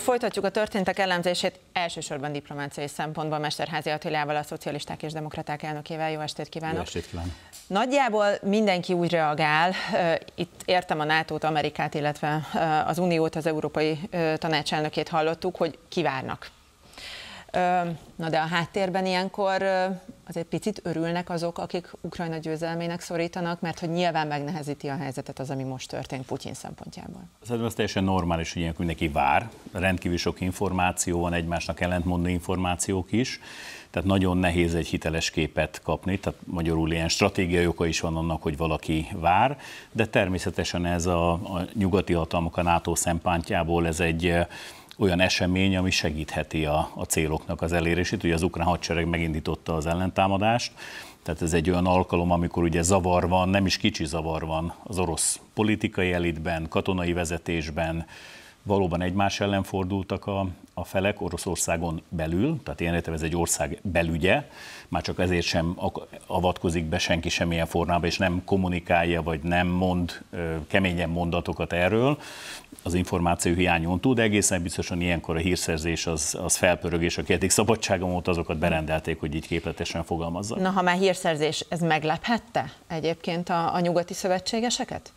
Folytatjuk a történtek elemzését elsősorban diplomáciai szempontból Mesterházi Attilával, a szocialisták és demokraták elnökével. Jó estét kívánok! Jó estét kívánok! Nagyjából mindenki úgy reagál, itt értem a NATO-t, Amerikát, illetve az Uniót, az Európai Tanács elnökét hallottuk, hogy kivárnak Na de a háttérben ilyenkor azért picit örülnek azok, akik Ukrajna győzelmének szorítanak, mert hogy nyilván megnehezíti a helyzetet az, ami most történt Putyin szempontjából. Szerintem ez teljesen normális, hogy ilyenkor mindenki vár. Rendkívül sok információ van, egymásnak ellentmondó információk is, tehát nagyon nehéz egy hiteles képet kapni, tehát magyarul ilyen stratégiai oka is van annak, hogy valaki vár, de természetesen ez a, a nyugati hatalmak a NATO szempontjából ez egy olyan esemény, ami segítheti a, a céloknak az elérését. Ugye az ukrán hadsereg megindította az ellentámadást, tehát ez egy olyan alkalom, amikor ugye zavar van, nem is kicsi zavar van az orosz politikai elitben, katonai vezetésben, valóban egymás ellen fordultak a, a felek Oroszországon belül, tehát ilyen ez egy ország belügye, már csak ezért sem avatkozik be senki semmilyen formában, és nem kommunikálja, vagy nem mond keményen mondatokat erről, az információ hiányon túl, de egészen biztosan ilyenkor a hírszerzés az, az felpörög, és aki eddig szabadságom volt, azokat berendelték, hogy így képletesen fogalmazza. Na, ha már hírszerzés, ez meglephette egyébként a, a nyugati szövetségeseket?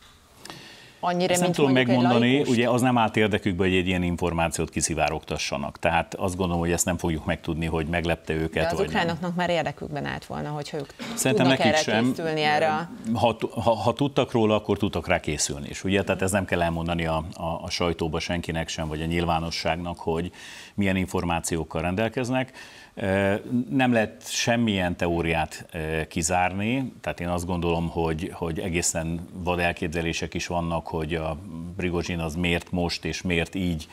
annyira, Ezt nem tudom megmondani, ugye az nem állt érdekükbe, hogy egy ilyen információt kiszivárogtassanak. Tehát azt gondolom, hogy ezt nem fogjuk megtudni, hogy meglepte őket. De az vagy ukránoknak nem. már érdekükben állt volna, hogyha ők Szerintem tudnak nekik erre sem. készülni erre. Ha, ha, ha, tudtak róla, akkor tudtak rá készülni is. Ugye? Tehát ez nem kell elmondani a, a, a sajtóba senkinek sem, vagy a nyilvánosságnak, hogy milyen információkkal rendelkeznek. Nem lehet semmilyen teóriát kizárni, tehát én azt gondolom, hogy, hogy egészen vad elképzelések is vannak, hogy a Brigozsin az miért most és miért így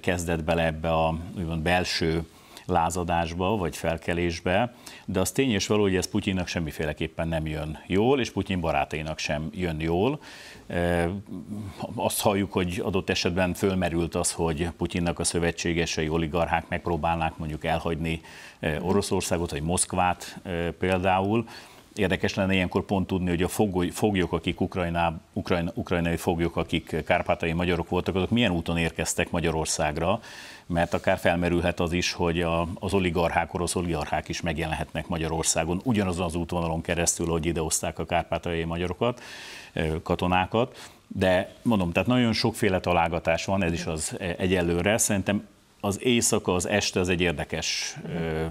kezdett bele ebbe a úgymond belső lázadásba vagy felkelésbe, de az tény és való, hogy ez Putyinnak semmiféleképpen nem jön jól, és Putyin barátainak sem jön jól. E, azt halljuk, hogy adott esetben fölmerült az, hogy Putyinnak a szövetségesei oligarchák megpróbálnák mondjuk elhagyni e, Oroszországot, vagy Moszkvát e, például, Érdekes lenne ilyenkor pont tudni, hogy a fogoly, foglyok, akik Ukrajná, Ukrajna, ukrajnai foglyok, akik kárpátai magyarok voltak, azok milyen úton érkeztek Magyarországra, mert akár felmerülhet az is, hogy a, az oligarchák, orosz oligarchák is megjelenhetnek Magyarországon, ugyanazon az útvonalon keresztül, hogy idehozták a kárpátai magyarokat, katonákat, de mondom, tehát nagyon sokféle találgatás van, ez is az e- egyelőre. Szerintem az éjszaka, az este az egy érdekes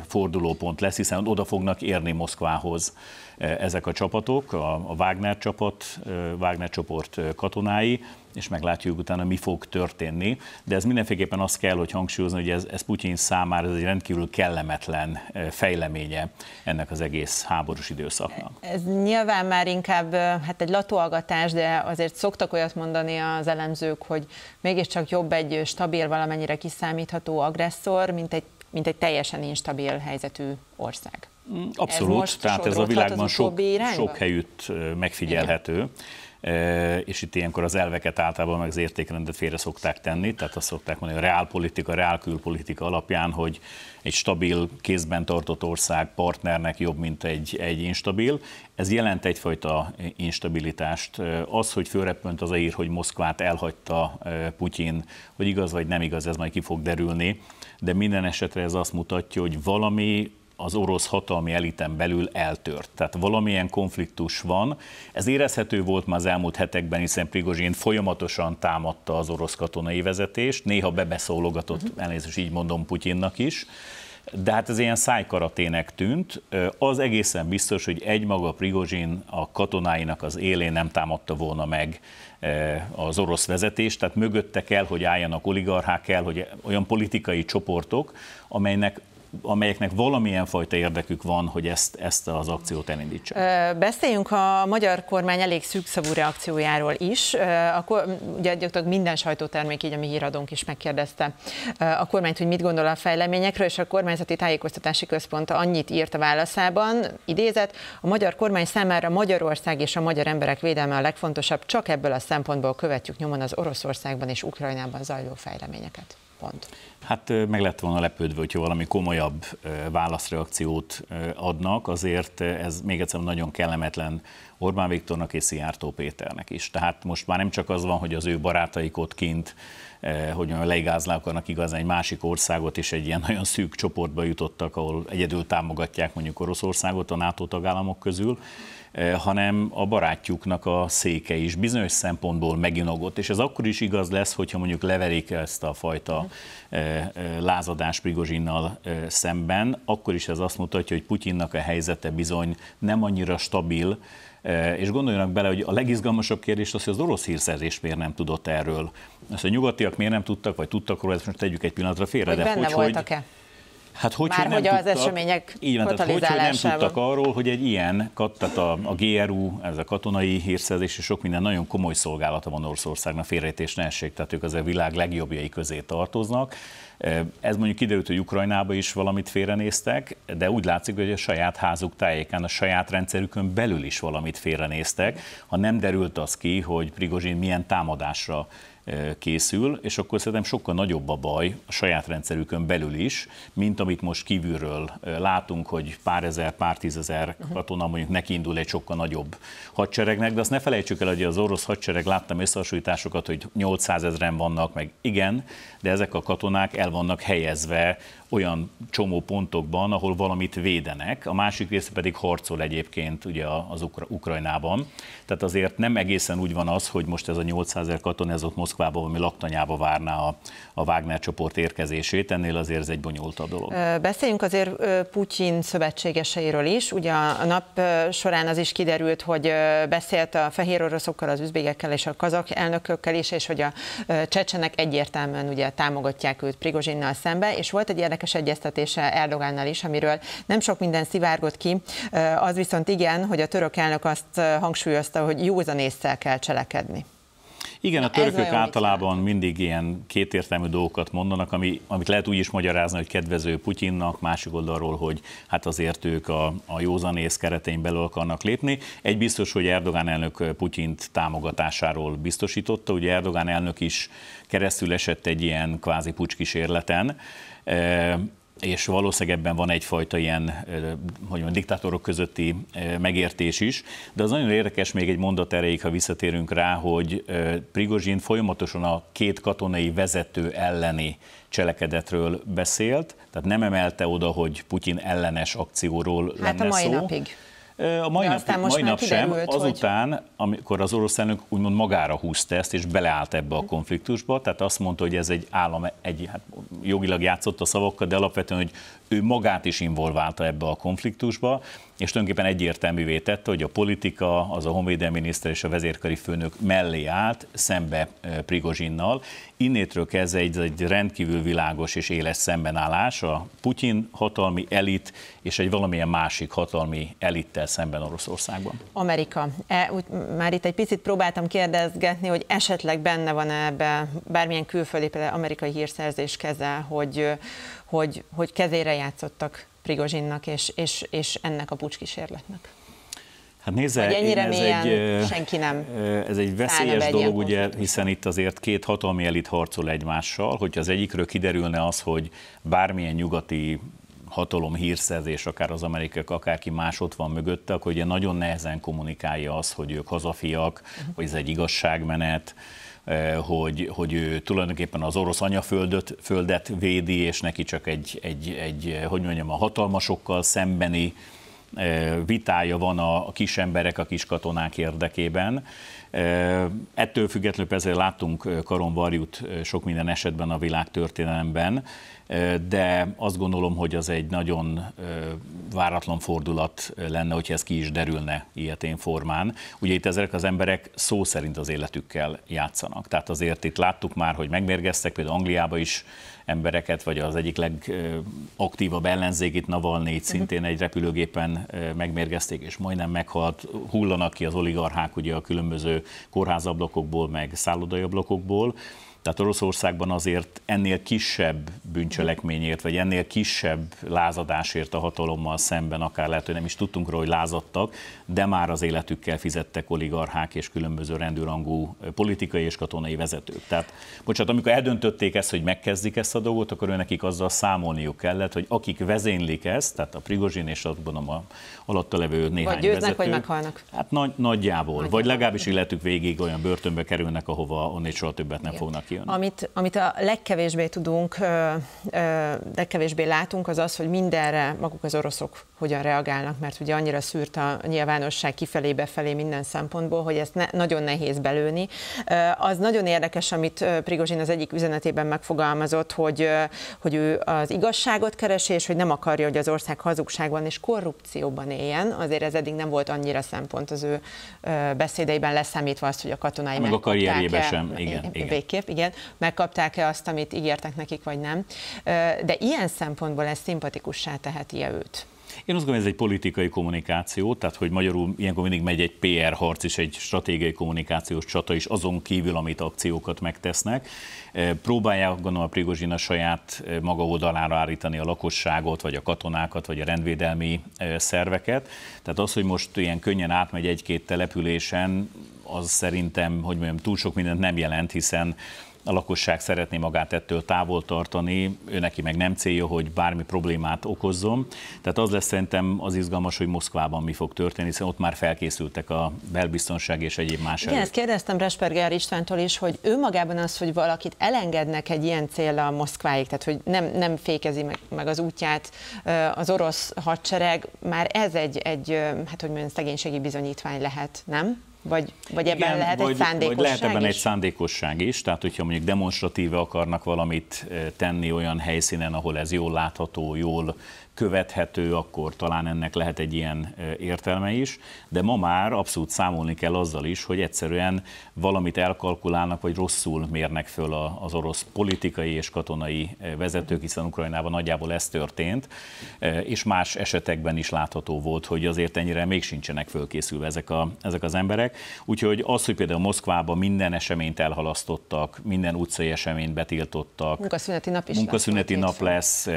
fordulópont lesz, hiszen oda fognak érni Moszkvához ezek a csapatok, a Wagner csapat, Wagner csoport katonái, és meglátjuk utána, mi fog történni. De ez mindenféleképpen azt kell, hogy hangsúlyozni, hogy ez, ez Putyin számára ez egy rendkívül kellemetlen fejleménye ennek az egész háborús időszaknak. Ez nyilván már inkább hát egy latolgatás, de azért szoktak olyat mondani az elemzők, hogy mégiscsak jobb egy stabil, valamennyire kiszámítható agresszor, mint egy, mint egy teljesen instabil helyzetű ország. Mm, abszolút, ez tehát ez a világban sok, sok helyütt megfigyelhető. Igen és itt ilyenkor az elveket általában meg az értékrendet félre szokták tenni, tehát azt szokták mondani, hogy a reálpolitika, reálkülpolitika alapján, hogy egy stabil, kézben tartott ország partnernek jobb, mint egy, egy instabil. Ez jelent egyfajta instabilitást. Az, hogy fölrepönt az a ír, hogy Moszkvát elhagyta Putyin, hogy igaz vagy nem igaz, ez majd ki fog derülni, de minden esetre ez azt mutatja, hogy valami az orosz hatalmi eliten belül eltört. Tehát valamilyen konfliktus van. Ez érezhető volt már az elmúlt hetekben, hiszen Prigozsin folyamatosan támadta az orosz katonai vezetést, néha bebeszólogatott, uh-huh. elnézést így mondom Putyinnak is, de hát ez ilyen szájkaratének tűnt. Az egészen biztos, hogy egymaga Prigozsin a katonáinak az élén nem támadta volna meg az orosz vezetést, tehát mögötte kell, hogy álljanak oligarchák, kell, hogy olyan politikai csoportok, amelynek amelyeknek valamilyen fajta érdekük van, hogy ezt, ezt az akciót elindítsák. Beszéljünk a magyar kormány elég szűkszavú reakciójáról is. Akkor, ugye gyakorlatilag minden sajtótermék, így a mi híradónk is megkérdezte a kormányt, hogy mit gondol a fejleményekről, és a kormányzati tájékoztatási központ annyit írt a válaszában, idézett, a magyar kormány számára Magyarország és a magyar emberek védelme a legfontosabb, csak ebből a szempontból követjük nyomon az Oroszországban és Ukrajnában zajló fejleményeket. Pont. Hát meg lett volna lepődve, hogyha valami komolyabb válaszreakciót adnak, azért ez még egyszer nagyon kellemetlen Orbán Viktornak és Szijjártó Péternek is. Tehát most már nem csak az van, hogy az ő barátaik ott kint Eh, hogy leigázni akarnak igazán egy másik országot, és egy ilyen nagyon szűk csoportba jutottak, ahol egyedül támogatják mondjuk Oroszországot a NATO tagállamok közül, eh, hanem a barátjuknak a széke is bizonyos szempontból meginogott, és ez akkor is igaz lesz, hogyha mondjuk leverik ezt a fajta mhm. eh, lázadás Prigozsinnal szemben, akkor is ez azt mutatja, hogy Putyinnak a helyzete bizony nem annyira stabil, Eh, és gondoljanak bele, hogy a legizgalmasabb kérdés az, hogy az orosz hírszerzés miért nem tudott erről. Azt, hogy nyugatiak miért nem tudtak, vagy tudtak róla, ezt most tegyük egy pillanatra félre. Hogy de benne hogy, voltak-e? Hogy, Hát hogy, Már hogy, nem az tudtak, az események így van, tehát hogy, hogy nem tudtak arról, hogy egy ilyen, tehát a, a GRU, ez a katonai hírszerzés és sok minden nagyon komoly szolgálata van Orszországnak, félrejtés ne essék, tehát ők az a világ legjobbjai közé tartoznak. Eh, ez mondjuk kiderült, hogy Ukrajnába is valamit félrenéztek, de úgy látszik, hogy a saját házuk tájéken, a saját rendszerükön belül is valamit félrenéztek, ha nem derült az ki, hogy Prigozsin milyen támadásra készül, és akkor szerintem sokkal nagyobb a baj a saját rendszerükön belül is, mint amit most kívülről látunk, hogy pár ezer, pár tízezer mhm. katona mondjuk nekiindul egy sokkal nagyobb hadseregnek, de azt ne felejtsük el, hogy az orosz hadsereg, láttam összehasonlításokat, hogy 800 ezeren vannak, meg igen, de ezek a katonák el vannak helyezve olyan csomó pontokban, ahol valamit védenek, a másik része pedig harcol egyébként ugye az Ukra- Ukrajnában. Tehát azért nem egészen úgy van az, hogy most ez a 800 ezer katona ez ott Moszkvában, ami laktanyába várná a, a Wagner csoport érkezését, ennél azért ez egy bonyolultabb dolog. Beszéljünk azért Putyin szövetségeseiről is. Ugye a nap során az is kiderült, hogy beszélt a fehér oroszokkal, az üzbégekkel és a kazak elnökökkel is, és hogy a csecsenek egyértelműen ugye támogatják őt Prigozsinnal szembe, és volt egy érdekes érdekes egyeztetése Erdogánnal is, amiről nem sok minden szivárgott ki. Az viszont igen, hogy a török elnök azt hangsúlyozta, hogy józan észre kell cselekedni. Igen, Na, a törökök a általában mindig ilyen kétértelmű dolgokat mondanak, ami, amit lehet úgy is magyarázni, hogy kedvező Putyinnak, másik oldalról, hogy hát azért ők a, a józanész keretein belül akarnak lépni. Egy biztos, hogy Erdogán elnök Putyint támogatásáról biztosította, ugye Erdogán elnök is keresztül esett egy ilyen kvázi pucskísérleten, és valószínűleg ebben van egyfajta ilyen, hogy mondjam, diktátorok közötti megértés is, de az nagyon érdekes még egy mondat erejéig, ha visszatérünk rá, hogy Prigozsin folyamatosan a két katonai vezető elleni cselekedetről beszélt, tehát nem emelte oda, hogy Putyin ellenes akcióról hát lenne a mai szó. Napig a mai, nap, aztán most mai nap sem, azután, hogy... amikor az orosz elnök úgymond magára húzta ezt, és beleállt ebbe a konfliktusba, tehát azt mondta, hogy ez egy állam, egy, hát jogilag játszott a szavakkal, de alapvetően, hogy ő magát is involválta ebbe a konfliktusba, és tulajdonképpen egyértelművé tette, hogy a politika, az a honvédelmi miniszter és a vezérkari főnök mellé állt, szembe Prigozsinnal. Innétről kezdve egy, egy rendkívül világos és éles szembenállás a Putyin hatalmi elit és egy valamilyen másik hatalmi elittel szemben Oroszországban. Amerika. E, úgy, már itt egy picit próbáltam kérdezgetni, hogy esetleg benne van -e ebbe bármilyen külföldi, például amerikai hírszerzés keze, hogy, hogy, hogy kezére játszottak Prigozsinnak és, és, és ennek a pucskísérletnek? Hát nézze, ennyire ez mélyen egy, senki nem ez egy veszélyes egy dolog, ugye, hiszen itt azért két hatalmi elit harcol egymással, hogyha az egyikről kiderülne az, hogy bármilyen nyugati hatalom hírszerzés, akár az amerikaiak, akárki más ott van mögötte, akkor ugye nagyon nehezen kommunikálja az, hogy ők hazafiak, uh-huh. hogy ez egy igazságmenet, Eh, hogy, hogy ő tulajdonképpen az orosz anyaföldet földet védi, és neki csak egy, egy, egy, eh, hogy mondjam, a hatalmasokkal szembeni eh, vitája van a kis emberek, a kis katonák érdekében. Ettől függetlenül ezért láttunk Varjut sok minden esetben a világ történelemben, de azt gondolom, hogy az egy nagyon váratlan fordulat lenne, hogyha ez ki is derülne ilyetén formán. Ugye itt ezek az emberek szó szerint az életükkel játszanak. Tehát azért itt láttuk már, hogy megmérgeztek, például Angliába is embereket, vagy az egyik legaktívabb ellenzékit, navalnét mhm. szintén egy repülőgépen megmérgezték, és majdnem meghalt, hullanak ki az oligarchák ugye a különböző kórházablokokból, meg ablokokból. Tehát Oroszországban azért ennél kisebb bűncselekményért, vagy ennél kisebb lázadásért a hatalommal szemben, akár lehet, hogy nem is tudtunk róla, hogy lázadtak, de már az életükkel fizettek oligarchák és különböző rendőrangú politikai és katonai vezetők. Tehát, bocsánat, amikor eldöntötték ezt, hogy megkezdik ezt a dolgot, akkor nekik azzal számolniuk kellett, hogy akik vezénylik ezt, tehát a Prigozsin és abban a alatta levő néhány Vagy győznek, vezető, vagy meghalnak. Hát nagy, nagyjából, nagyjából, vagy legalábbis életük végig olyan börtönbe kerülnek, ahova onnét soha többet nem Igen. fognak ki jön? Amit, amit a legkevésbé tudunk, ö, ö, legkevésbé látunk, az az, hogy mindenre maguk az oroszok hogyan reagálnak, mert ugye annyira szűrt a nyilvánosság kifelé, befelé minden szempontból, hogy ezt ne, nagyon nehéz belőni. Az nagyon érdekes, amit Prigozsin az egyik üzenetében megfogalmazott, hogy, hogy ő az igazságot keresi, és hogy nem akarja, hogy az ország hazugságban és korrupcióban éljen. Azért ez eddig nem volt annyira szempont az ő beszédeiben leszámítva azt, hogy a katonái meg a karrierjében sem. Igen, igen. Végképp, igen e megkapták-e azt, amit ígértek nekik, vagy nem. De ilyen szempontból ez szimpatikussá teheti-e őt? Én azt gondolom, ez egy politikai kommunikáció, tehát hogy magyarul ilyenkor mindig megy egy PR harc és egy stratégiai kommunikációs csata is azon kívül, amit akciókat megtesznek. Próbálják gondolom a Prigozsin a saját maga oldalára állítani a lakosságot, vagy a katonákat, vagy a rendvédelmi szerveket. Tehát az, hogy most ilyen könnyen átmegy egy-két településen, az szerintem, hogy mondjam, túl sok mindent nem jelent, hiszen a lakosság szeretné magát ettől távol tartani, ő neki meg nem célja, hogy bármi problémát okozzon. Tehát az lesz szerintem az izgalmas, hogy Moszkvában mi fog történni, hiszen ott már felkészültek a belbiztonság és egyéb más Igen, előtt. ezt kérdeztem Resperger Istvántól is, hogy ő magában az, hogy valakit elengednek egy ilyen célra a Moszkváig, tehát hogy nem, nem fékezi meg, meg az útját az orosz hadsereg, már ez egy, egy hát hogy mondjam, szegénységi bizonyítvány lehet, nem? Vagy, vagy ebben Igen, lehet vagy, egy szándékosság vagy lehet ebben is? egy szándékosság is, tehát hogyha mondjuk demonstratíve akarnak valamit eh, tenni olyan helyszínen, ahol ez jól látható, jól követhető, akkor talán ennek lehet egy ilyen értelme is, de ma már abszolút számolni kell azzal is, hogy egyszerűen valamit elkalkulálnak, vagy rosszul mérnek föl az orosz politikai és katonai vezetők, hiszen Ukrajnában nagyjából ez történt, és más esetekben is látható volt, hogy azért ennyire még sincsenek fölkészülve ezek, a, ezek az emberek. Úgyhogy az, hogy például Moszkvában minden eseményt elhalasztottak, minden utcai eseményt betiltottak, munkaszüneti nap is munkaszüneti lesz, nap lesz,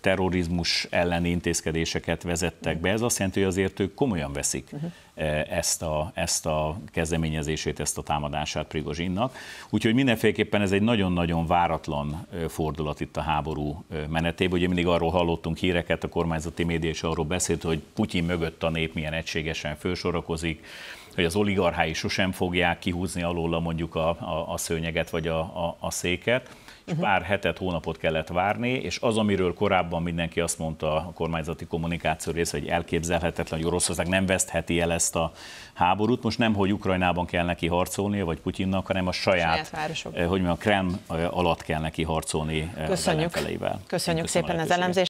terrorizmus elleni intézkedéseket vezettek be. Ez azt jelenti, hogy azért ők komolyan veszik uh-huh. eh, ezt, a, ezt a kezdeményezését, ezt a támadását Prigozsinnak. Úgyhogy mindenféleképpen ez egy nagyon-nagyon váratlan eh, fordulat itt a háború eh, menetében. Ugye mindig arról hallottunk híreket, a kormányzati média is arról beszélt, hogy Putyin mögött a nép milyen egységesen fősorakozik, hogy az oligarchái sosem fogják kihúzni alóla mondjuk a, a, a szőnyeget vagy a, a, a széket és uh-huh. pár hetet, hónapot kellett várni, és az, amiről korábban mindenki azt mondta a kormányzati kommunikáció része, hogy elképzelhetetlen, hogy Oroszország nem vesztheti el ezt a háborút, most nem, hogy Ukrajnában kell neki harcolni, vagy Putyinnak, hanem a saját, saját eh, hogy mondjam, a Krem eh, alatt kell neki harcolni eh, Köszönjük. Köszönjük szépen az elemzést.